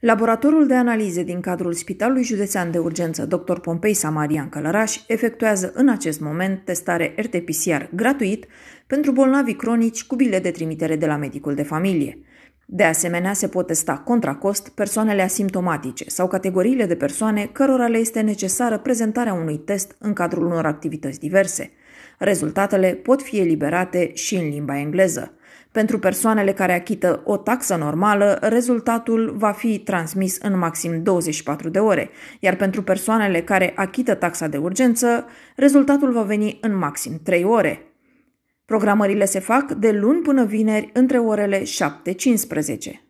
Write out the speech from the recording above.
Laboratorul de analize din cadrul Spitalului Județean de Urgență Dr. Pompei Samarian Călăraș efectuează în acest moment testare RT-PCR gratuit pentru bolnavi cronici cu bile de trimitere de la medicul de familie. De asemenea, se pot testa contra cost persoanele asimptomatice sau categoriile de persoane cărora le este necesară prezentarea unui test în cadrul unor activități diverse. Rezultatele pot fi eliberate și în limba engleză. Pentru persoanele care achită o taxă normală, rezultatul va fi transmis în maxim 24 de ore, iar pentru persoanele care achită taxa de urgență, rezultatul va veni în maxim 3 ore. Programările se fac de luni până vineri între orele 7-15.